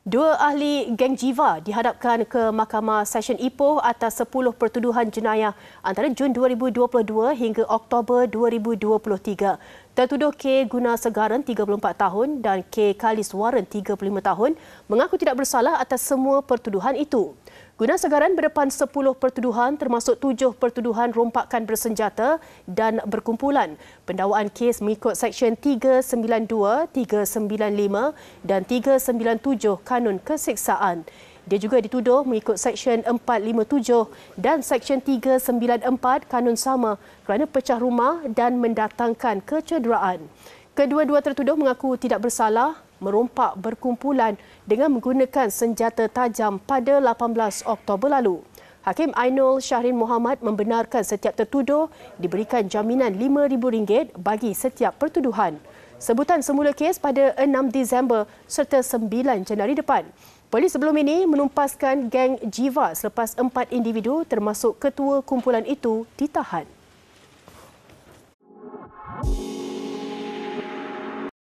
Dua ahli geng Jiva dihadapkan ke Mahkamah Session Ipoh atas 10 pertuduhan jenayah antara Jun 2022 hingga Oktober 2023. Tertuduh K. Guna Segaran 34 tahun dan K. Kalis Warren 35 tahun mengaku tidak bersalah atas semua pertuduhan itu. Guna Segaran berdepan 10 pertuduhan termasuk 7 pertuduhan rompakan bersenjata dan berkumpulan. Pendawaan kes mengikut Seksyen 392, 395 dan 397 Kanun Kesiksaan. Dia juga dituduh mengikut Seksyen 457 dan Seksyen 394 Kanun Sama kerana pecah rumah dan mendatangkan kecederaan. Kedua-dua tertuduh mengaku tidak bersalah merompak berkumpulan dengan menggunakan senjata tajam pada 18 Oktober lalu. Hakim Ainul Syahrin Muhammad membenarkan setiap tertuduh diberikan jaminan RM5,000 bagi setiap pertuduhan sebutan semula kes pada 6 Disember serta 9 Januari depan. Polis sebelum ini menumpaskan geng Jiva selepas empat individu termasuk ketua kumpulan itu ditahan.